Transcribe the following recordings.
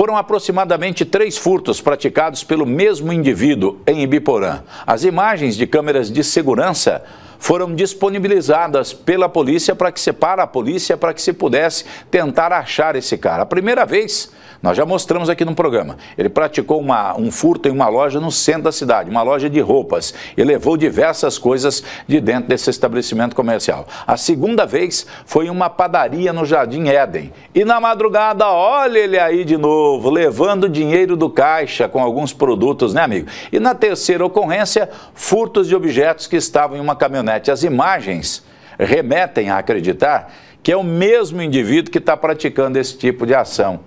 Foram aproximadamente três furtos praticados pelo mesmo indivíduo em Ibiporã. As imagens de câmeras de segurança foram disponibilizadas pela polícia para que se para a polícia para que se pudesse tentar achar esse cara. A primeira vez, nós já mostramos aqui no programa, ele praticou uma, um furto em uma loja no centro da cidade, uma loja de roupas, e levou diversas coisas de dentro desse estabelecimento comercial. A segunda vez foi em uma padaria no Jardim Éden. E na madrugada, olha ele aí de novo, levando dinheiro do caixa com alguns produtos, né, amigo? E na terceira ocorrência, furtos de objetos que estavam em uma caminhonete internet. As imagens remetem a acreditar que é o mesmo indivíduo que está praticando esse tipo de ação.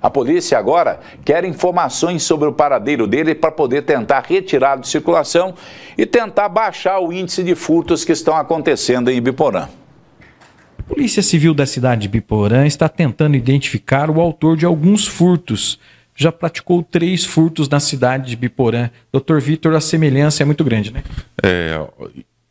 A polícia agora quer informações sobre o paradeiro dele para poder tentar retirá-lo de circulação e tentar baixar o índice de furtos que estão acontecendo em Ibiporã. A Polícia Civil da cidade de Ibiporã está tentando identificar o autor de alguns furtos. Já praticou três furtos na cidade de Biporã. Doutor Vitor, a semelhança é muito grande, né? É,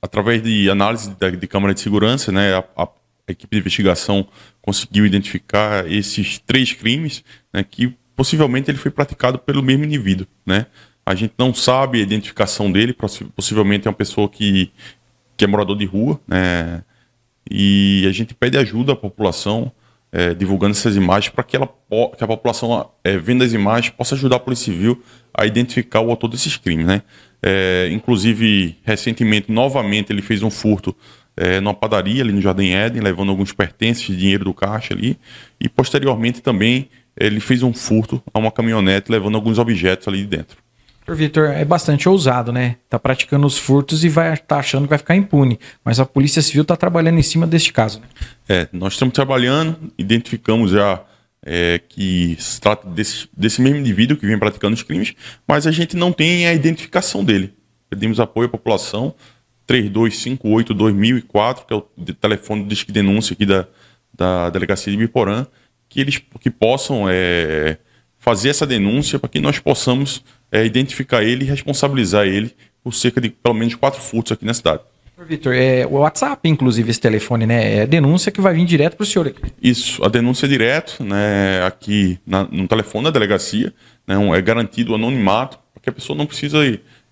através de análise da, de câmara de segurança, né, a, a, equipe de investigação conseguiu identificar esses três crimes, né, que possivelmente ele foi praticado pelo mesmo indivíduo, né? A gente não sabe a identificação dele, possivelmente é uma pessoa que, que é morador de rua, né? E a gente pede ajuda à população, é, divulgando essas imagens para que, ela, que a população é, vendo as imagens possa ajudar a Polícia Civil a identificar o autor desses crimes. Né? É, inclusive, recentemente, novamente, ele fez um furto é, numa padaria ali no Jardim Éden, levando alguns pertences, dinheiro do caixa ali. E posteriormente também ele fez um furto a uma caminhonete levando alguns objetos ali de dentro. Doutor Vitor, é bastante ousado, né? Tá praticando os furtos e vai tá achando que vai ficar impune. Mas a Polícia Civil está trabalhando em cima deste caso, né? É, nós estamos trabalhando, identificamos já é, que se trata desse, desse mesmo indivíduo que vem praticando os crimes, mas a gente não tem a identificação dele. Pedimos apoio à população, 3258-2004, que é o telefone do Denúncia aqui da, da Delegacia de Biporã, que eles que possam é, fazer essa denúncia para que nós possamos é, identificar ele e responsabilizar ele por cerca de pelo menos quatro furtos aqui na cidade. Vitor, é o WhatsApp, inclusive, esse telefone, né? É denúncia que vai vir direto para o senhor aqui. Isso, a denúncia é direto, né? Aqui na, no telefone da delegacia, né? Um, é garantido o anonimato, porque a pessoa não precisa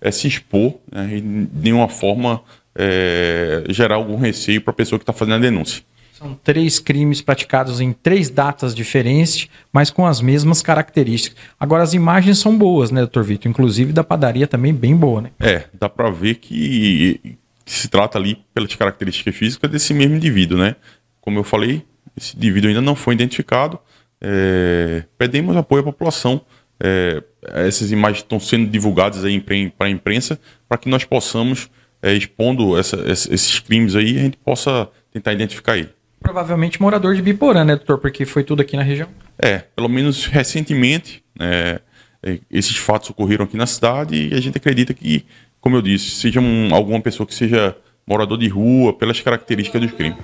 é, se expor né? e de nenhuma forma é, gerar algum receio para a pessoa que está fazendo a denúncia. São três crimes praticados em três datas diferentes, mas com as mesmas características. Agora, as imagens são boas, né, doutor Vitor? Inclusive da padaria também bem boa, né? É, dá para ver que, que se trata ali, pelas características físicas, desse mesmo indivíduo, né? Como eu falei, esse indivíduo ainda não foi identificado. É, pedimos apoio à população. É, essas imagens estão sendo divulgadas aí para a imprensa, para que nós possamos, é, expondo essa, esses crimes aí, a gente possa tentar identificar ele. Provavelmente morador de Biporã, né, doutor? Porque foi tudo aqui na região. É, pelo menos recentemente, né, é, esses fatos ocorreram aqui na cidade e a gente acredita que, como eu disse, seja um, alguma pessoa que seja morador de rua pelas características dos crimes.